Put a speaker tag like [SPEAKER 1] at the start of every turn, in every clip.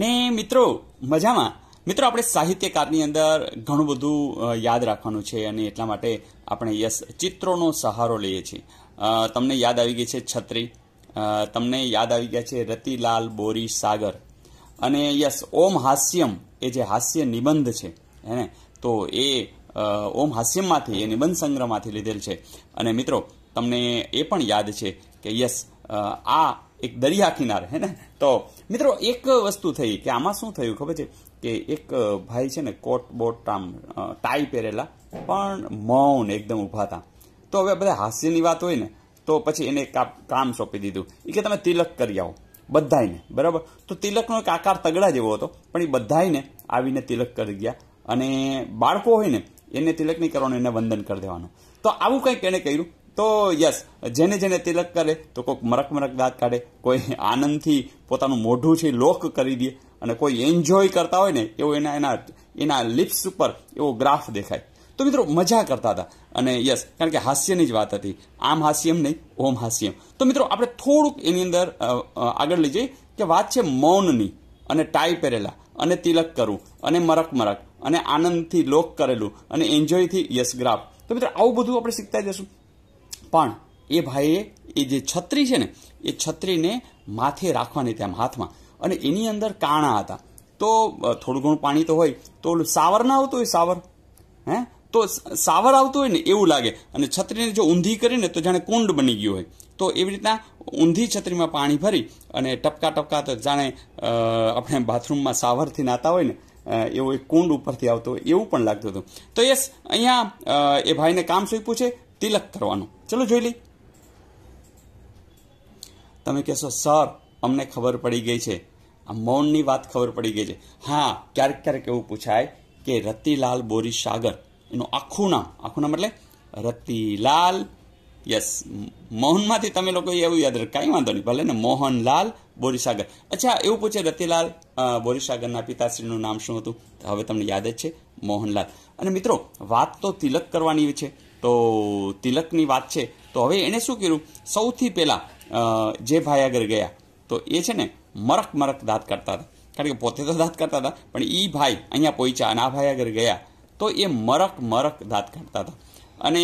[SPEAKER 1] ને મિત્રો મજામાં મિત્રો આપણે સાહિત્યકારની અંદર ઘણું બધું યાદ રાખવાનું છે અને એટલા માટે આપણે યસ ચિત્રોનો સહારો લઈએ છીએ તમને યાદ આવી ગઈ છે છત્રી તમને યાદ આવી ગયા છે રતિલાલ બોરી સાગર અને યસ ઓમ હાસ્યમ એ જે હાસ્ય નિબંધ છે હેને તો એ ઓમ હાસ્યમમાંથી એ નિબંધ સંગ્રહમાંથી લીધેલ છે અને મિત્રો તમને એ પણ યાદ છે કે યસ આ એક દરિયા કિનારે હે ને તો મિત્રો એક વસ્તુ થઈ કે આમાં શું થયું ખબર છે કે એક ભાઈ છે ને કોટ બોટ આમ ટાઈ પહેરેલા પણ મૌન એકદમ ઊભા હતા તો હવે બધા હાસ્યની વાત હોય ને તો પછી એને કામ સોંપી દીધું એ કે તમે તિલક કરી આવો બધાઈને બરાબર તો તિલકનો એક આકાર તગડા જેવો હતો પણ એ બધાઈને આવીને તિલક કરી ગયા અને બાળકો હોય ને એને તિલક નહીં કરવાનું એને વંદન કરી દેવાનું તો આવું કંઈક એણે કર્યું તો યસ જેને જેને તિલક કરે તો કોઈક મરક મરક દાંત કાઢે કોઈ આનંદથી પોતાનું મોઢું છે લોક કરી દે અને કોઈ એન્જોય કરતા હોય ને એવો એના એના એના લિપ્સ ઉપર એવો ગ્રાફ દેખાય તો મિત્રો મજા કરતા હતા અને યસ કારણ કે હાસ્યની જ વાત હતી આમ હાસ્યમ નહીં ઓમ હાસ્યમ તો મિત્રો આપણે થોડુંક એની અંદર આગળ લઈ જઈએ કે વાત છે મૌનની અને ટાઈ પહેરેલા અને તિલક કરવું અને મરક મરક અને આનંદથી લોક કરેલું અને એન્જોયથી યસ ગ્રાફ તો મિત્રો આવું બધું આપણે શીખતા જશું પણ એ ભાઈએ એ જે છત્રી છે ને એ છત્રીને માથે રાખવાની તેમ હાથમાં અને એની અંદર કાણા હતા તો થોડું ઘણું પાણી તો હોય તો ઓલું સાવર ના આવતું હોય સાવર હે તો સાવર આવતું હોય ને એવું લાગે અને છત્રીને જો ઊંધી કરીને તો જાણે કુંડ બની ગયું હોય તો એવી રીતના ઊંધી છત્રીમાં પાણી ભરી અને ટપકા ટપકા તો જાણે આપણે બાથરૂમમાં સાવરથી નાતા હોય ને એવો એક કુંડ ઉપરથી આવતો હોય એવું પણ લાગતું હતું તો યસ અહીંયા એ ભાઈને કામ સોંપ્યું છે તિલક કરવાનું ચલો જોઈ લઈ તમે કહેશો સર અમને ખબર પડી ગઈ છે આ મૌનની વાત ખબર પડી ગઈ છે હા ક્યારેક ક્યારેક એવું પૂછાય કે રતિલાલ બોરી સાગર એનું આખું નામ આખું નામ એટલે રતિલાલ યસ મોહનમાંથી તમે લોકો એવું યાદ રાખ કાંઈ વાંધો નહીં ભલે ને મોહનલાલ બોરીસાગર અચ્છા એવું પૂછે રતિલાલ બોરીસાગરના પિતાશ્રીનું નામ શું હતું હવે તમને યાદ જ છે મોહનલાલ અને મિત્રો વાત તો તિલક કરવાની છે તો તિલકની વાત છે તો હવે એણે શું કર્યું સૌથી પહેલાં જે ભાઈ આગળ ગયા તો એ છે ને મરક મરક દાંત કરતા હતા કારણ કે પોતે તો દાંત કરતા હતા પણ એ ભાઈ અહીંયા પહોંચ્યા અને આ ભાઈ આગળ ગયા તો એ મરક મરક દાંત કાઢતા હતા અને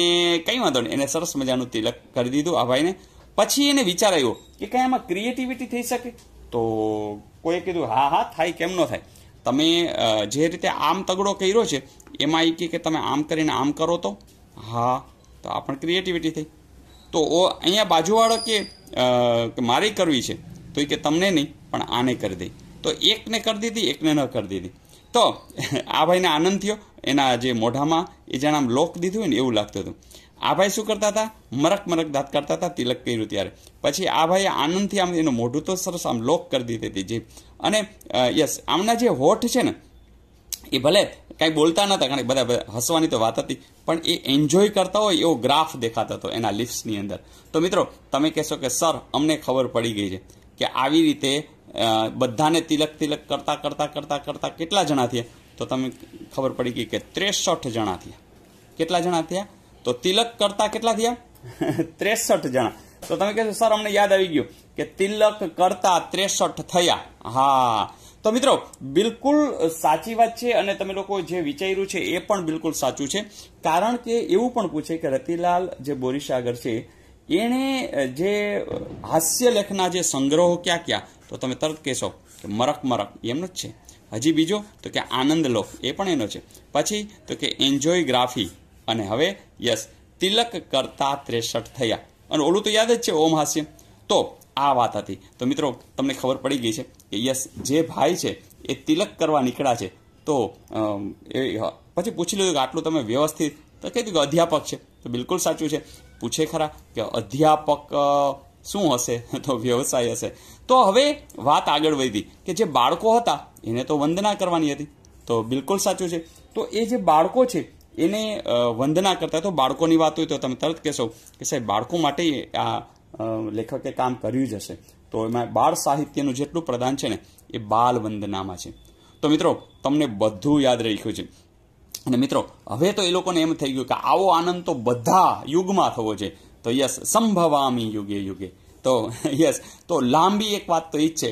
[SPEAKER 1] કંઈ વાંધો નહીં એને સરસ મજાનું તિલક કરી દીધું આ ભાઈને પછી એને વિચાર આવ્યો કે કાંઈ આમાં ક્રિએટિવિટી થઈ શકે તો કોઈએ કીધું હા હા થાય કેમ ન થાય તમે જે રીતે આમ તગડો કર્યો છે એમાં એ કે તમે આમ કરીને આમ કરો તો હા તો આ પણ ક્રિએટિવિટી થઈ તો અહીંયા બાજુવાળો કે મારે કરવી છે તો એ કે તમને નહીં પણ આને કરી દે તો એકને કરી દીધી એકને ન કરી દીધી તો આ ભાઈને આનંદ થયો એના જે મોઢામાં એ જાણે આમ લોક દીધું હોય ને એવું લાગતું હતું આ ભાઈ શું કરતા હતા મરક મરક દાંત કાઢતા હતા તિલક કર્યું ત્યારે પછી આ ભાઈએ આનંદથી આમ એનું મોઢું તો સરસ આમ લોક કરી દીધી હતી જે અને યસ આમના જે હોઠ છે ને એ ભલે કાંઈ બોલતા નહોતા કારણ કે બધા હસવાની તો વાત હતી પણ એ એન્જોય કરતા હોય એવો ગ્રાફ દેખાતો હતો એના લિપ્સની અંદર તો મિત્રો તમે કહેશો કે સર અમને ખબર પડી ગઈ છે કે આવી રીતે બધાને તિલક તિલક કરતા કરતા કરતા કરતા કેટલા જણા થયા તો તમે ખબર પડી ગઈ કે ત્રેસઠ જણા થયા કેટલા જણા થયા તો તિલક કરતા કેટલા થયા ત્રેસઠ જણા તો તમે કહેશો સર અમને યાદ આવી ગયું કે તિલક કરતા ત્રેસઠ થયા હા તો મિત્રો બિલકુલ સાચી વાત છે અને તમે લોકો જે વિચાર્યું છે એ પણ બિલકુલ સાચું છે કારણ કે એવું પણ પૂછે કે રતિલાલ જે બોરીસાગર છે એણે જે હાસ્યલેખના જે સંગ્રહો ક્યાં ક્યાં તો તમે તરત કહેશો કે મરક મરક એમનો જ છે હજી બીજો તો કે આનંદ લો એ પણ એનો છે પછી તો કે એન્જોયગ્રાફી અને હવે યસ તિલક કરતા ત્રેસઠ થયા અને ઓલું તો યાદ જ છે ઓમ હાસ્ય તો આ વાત હતી તો મિત્રો તમને ખબર પડી ગઈ છે કે યસ જે ભાઈ છે એ તિલક કરવા નીકળ્યા છે તો એ પછી પૂછી લીધું કે આટલું તમે વ્યવસ્થિત તો કહી દીધું કે અધ્યાપક છે તો બિલકુલ સાચું છે પૂછે ખરા કે અધ્યાપક શું હશે તો વ્યવસાય હશે તો હવે વાત આગળ વધી કે જે બાળકો હતા એને તો વંદના કરવાની હતી તો બિલકુલ સાચું છે તો એ જે બાળકો છે એને વંદના કરતા તો બાળકોની વાત હોય તો તમે તરત કહેશો કે સાહેબ બાળકો માટે આ લેખકે કામ કર્યું જ હશે તો એમાં બાળ સાહિત્યનું જેટલું પ્રદાન છે ને એ બાલ વંદનામાં છે તો મિત્રો તમને બધું યાદ રાખ્યું છે અને મિત્રો હવે તો એ લોકોને એમ થઈ ગયું કે આવો આનંદ તો બધા યુગમાં થવો છે તો યસ સંભવામી યુગે યુગે તો યસ તો લાંબી એક વાત તો એ જ છે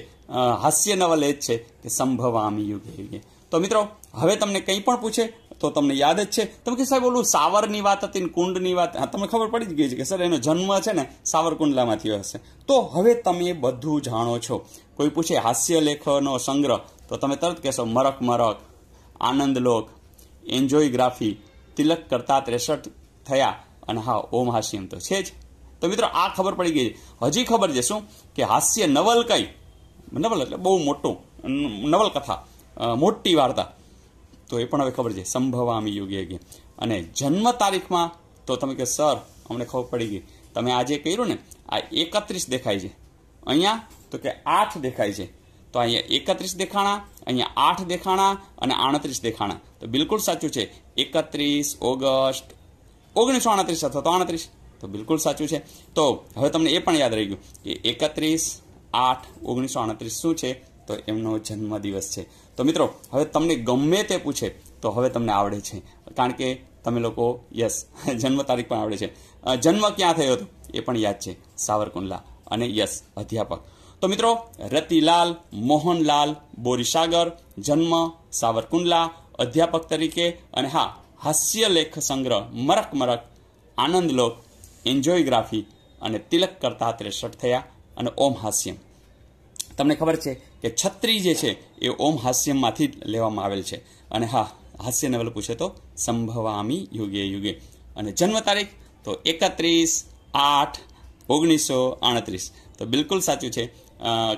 [SPEAKER 1] હાસ્ય નવલ એ જ છે કે સંભવામી યુગે યુગે તો મિત્રો હવે તમને કંઈ પણ પૂછે તો તમને યાદ જ છે તમે કે સાહેબ ઓલું સાવરની વાત હતી ને કુંડની વાત હા તમને ખબર પડી જ ગઈ છે કે સર એનો જન્મ છે ને સાવરકુંડલામાંથી હશે તો હવે તમે બધું જાણો છો કોઈ પૂછે હાસ્ય લેખનો સંગ્રહ તો તમે તરત કહેશો મરક મરક આનંદલોક એન્જોયગ્રાફી તિલક કરતા ત્રેસઠ થયા અને હા ઓમ હાસ્યમ તો છે જ તો મિત્રો આ ખબર પડી ગઈ છે હજી ખબર છે શું કે હાસ્ય નવલ કઈ નવલ એટલે બહુ મોટું નવલકથા મોટી વાર્તા તો એ પણ હવે ખબર છે સંભવામી યુગે યુગે અને જન્મ તારીખમાં તો તમે કે સર અમને ખબર પડી ગઈ તમે આજે કર્યું ને આ એકત્રીસ દેખાય છે અહીંયા તો કે આઠ દેખાય છે તો અહીંયા એકત્રીસ દેખાણા અહીંયા આઠ દેખાણા અને આડત્રીસ દેખાણા તો બિલકુલ સાચું છે એકત્રીસ ઓગસ્ટ ઓગણીસો આડત્રીસ અથવા તો આડત્રીસ તો બિલકુલ સાચું છે તો હવે તમને એ પણ યાદ રહી ગયું કે એકત્રીસ આઠ ઓગણીસો આડત્રીસ શું છે તો એમનો જન્મદિવસ છે તો મિત્રો હવે તમને ગમે તે પૂછે તો હવે તમને આવડે છે કારણ કે તમે લોકો યસ જન્મ તારીખ પણ આવડે છે જન્મ ક્યાં થયો હતો એ પણ યાદ છે સાવરકુંડલા અને યસ અધ્યાપક તો મિત્રો રતિલાલ મોહનલાલ બોરીસાગર જન્મ સાવરકુંડલા અધ્યાપક તરીકે અને હા હાસ્ય લેખ સંગ્રહ મરક મરક આનંદલોક એન્જોયગ્રાફી અને તિલક કરતા ત્રેસઠ થયા અને ઓમ હાસ્યમ તમને ખબર છે કે છત્રી જે છે એ ઓમ હાસ્યમમાંથી જ લેવામાં આવેલ છે અને હા હાસ્ય નવલ પૂછે તો સંભવામી યુગે યુગે અને જન્મ તારીખ તો એકત્રીસ આઠ ઓગણીસો આડત્રીસ તો બિલકુલ સાચું છે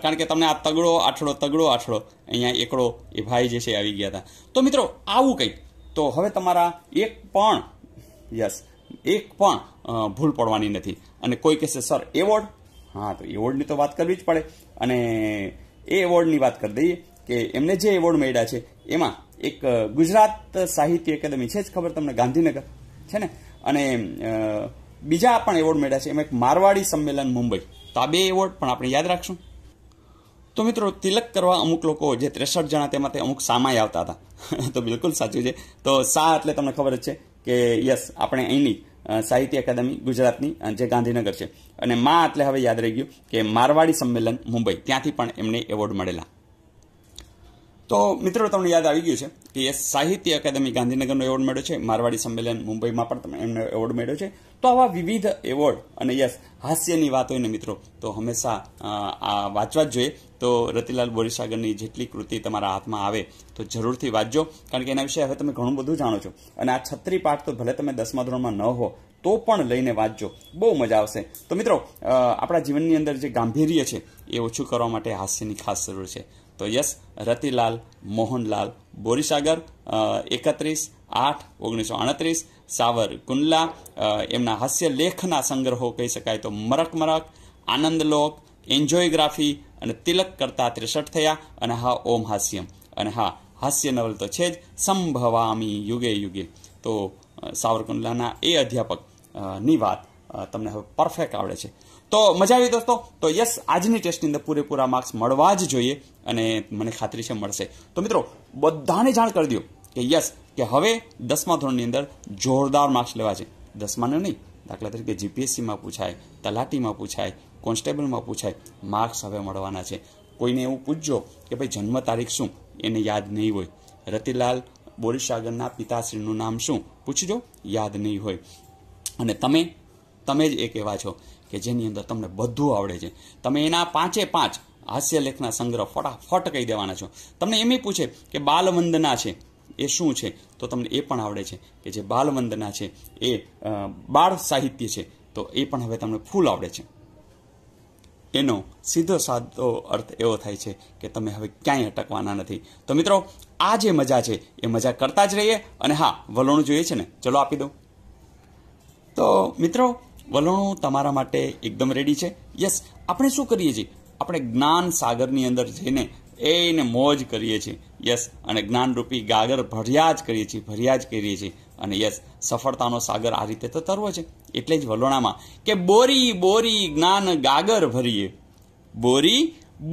[SPEAKER 1] કારણ કે તમને આ તગડો આઠડો તગડો આઠડો અહીંયા એકડો એ ભાઈ જે છે આવી ગયા હતા તો મિત્રો આવું કંઈક તો હવે તમારા એક પણ યસ એક પણ ભૂલ પડવાની નથી અને કોઈ કહેશે સર એવોર્ડ હા તો એવોર્ડની તો વાત કરવી જ પડે અને એ એવોર્ડની વાત કરી દઈએ કે એમને જે એવોર્ડ મળ્યા છે એમાં એક ગુજરાત સાહિત્ય એકેડમી છે જ ખબર તમને ગાંધીનગર છે ને અને બીજા પણ એવોર્ડ મળ્યા છે એમાં એક મારવાડી સંમેલન મુંબઈ તો આ બે એવોર્ડ પણ આપણે યાદ રાખશું તો મિત્રો તિલક કરવા અમુક લોકો જે ત્રેસઠ જણા તેમાંથી અમુક સામાય આવતા હતા તો બિલકુલ સાચું છે તો સા એટલે તમને ખબર જ છે કે યસ આપણે અહીંની સાહિત્ય અકાદમી ગુજરાતની જે ગાંધીનગર છે અને મા એટલે હવે યાદ રહી ગયું કે મારવાડી સંમેલન મુંબઈ ત્યાંથી પણ એમને એવોર્ડ મળેલા તો મિત્રો તમને યાદ આવી ગયું છે કે એ સાહિત્ય અકાદમી ગાંધીનગરનો એવોર્ડ મળ્યો છે મારવાડી સંમેલન મુંબઈમાં પણ તમે એમને એવોર્ડ મળ્યો છે તો આવા વિવિધ એવોર્ડ અને યસ હાસ્યની વાત હોય ને મિત્રો તો હંમેશા આ વાંચવા જ જોઈએ તો રતિલાલ બોરીસાગરની જેટલી કૃતિ તમારા હાથમાં આવે તો જરૂરથી વાંચજો કારણ કે એના વિશે હવે તમે ઘણું બધું જાણો છો અને આ છત્રી પાઠ તો ભલે તમે દસમા ધોરણમાં ન હો તો પણ લઈને વાંચજો બહુ મજા આવશે તો મિત્રો આપણા જીવનની અંદર જે ગાંભીર્ય છે એ ઓછું કરવા માટે હાસ્યની ખાસ જરૂર છે તો યસ રતિલાલ મોહનલાલ બોરીસાગર એકત્રીસ આઠ ઓગણીસો અડત્રીસ સાવર કુંડલા એમના હાસ્ય લેખના સંગ્રહો કહી શકાય તો મરક મરક આનંદલોક એન્જોયગ્રાફી અને તિલક કરતા ત્રેસઠ થયા અને હા ઓમ હાસ્યમ અને હા હાસ્ય નવલ તો છે જ સંભવામી યુગે યુગે તો સાવરકુંડલાના એ અધ્યાપક ની વાત તમને હવે પરફેક્ટ આવડે છે તો મજા આવી દોસ્તો તો યસ આજની ટેસ્ટની અંદર પૂરેપૂરા માર્ક્સ મળવા જ જોઈએ અને મને ખાતરી છે મળશે તો મિત્રો બધાને જાણ કરી દો કે યસ કે હવે દસમા ધોરણની અંદર જોરદાર માર્ક્સ લેવા છે દસમાને નહીં દાખલા તરીકે જીપીએસસીમાં પૂછાય તલાટીમાં પૂછાય કોન્સ્ટેબલમાં પૂછાય માર્ક્સ હવે મળવાના છે કોઈને એવું પૂછજો કે ભાઈ જન્મ તારીખ શું એને યાદ નહીં હોય રતિલાલ બોરીસાગરના પિતાશ્રીનું નામ શું પૂછજો યાદ નહીં હોય અને તમે તમે જ એક એવા છો કે જેની અંદર તમને બધું આવડે છે તમે એના પાંચે પાંચ હાસ્યલેખના સંગ્રહ ફટાફટ કહી દેવાના છો તમને એમ પૂછે કે બાલવંદના છે એ શું છે તો તમને એ પણ આવડે છે કે જે બાલવંદના છે એ બાળ સાહિત્ય છે તો એ પણ હવે તમને ફૂલ આવડે છે એનો સીધો સાધો અર્થ એવો થાય છે કે તમે હવે ક્યાંય અટકવાના નથી તો મિત્રો આ જે મજા છે એ મજા કરતા જ રહીએ અને હા વલણું જોઈએ છે ને ચલો આપી દઉં તો મિત્રો વલણો તમારા માટે એકદમ રેડી છે યસ આપણે શું કરીએ છીએ આપણે જ્ઞાન સાગરની અંદર જઈને એને મોજ કરીએ છીએ યસ અને જ્ઞાનરૂપી ગાગર ભર્યા જ કરીએ છીએ ભર્યા જ કરીએ છીએ અને યસ સફળતાનો સાગર આ રીતે તો તરવો છે એટલે જ વલોણામાં કે બોરી બોરી જ્ઞાન ગાગર ભરીએ બોરી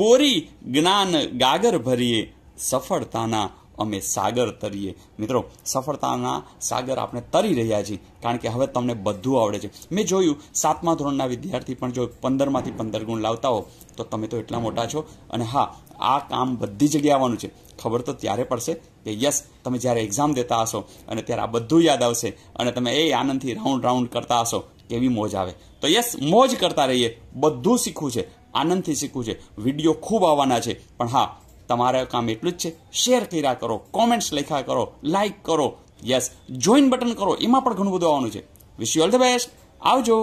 [SPEAKER 1] બોરી જ્ઞાન ગાગર ભરીએ સફળતાના અમે સાગર તરીએ મિત્રો સફળતાના સાગર આપણે તરી રહ્યા છીએ કારણ કે હવે તમને બધું આવડે છે મેં જોયું સાતમા ધોરણના વિદ્યાર્થી પણ જો પંદરમાંથી પંદર ગુણ લાવતા હો તો તમે તો એટલા મોટા છો અને હા આ કામ બધી જગ્યાએ આવવાનું છે ખબર તો ત્યારે પડશે કે યસ તમે જ્યારે એક્ઝામ દેતા હશો અને ત્યારે આ બધું યાદ આવશે અને તમે એ આનંદથી રાઉન્ડ રાઉન્ડ કરતા હશો કેવી મોજ આવે તો યસ મોજ કરતા રહીએ બધું શીખવું છે આનંદથી શીખવું છે વિડીયો ખૂબ આવવાના છે પણ હા તમારા કામ એટલું જ છે શેર કર્યા કરો કોમેન્ટ્સ લખ્યા કરો લાઇક કરો યસ જોઈન બટન કરો એમાં પણ ઘણું બધું આવવાનું છે wish you all the best આવજો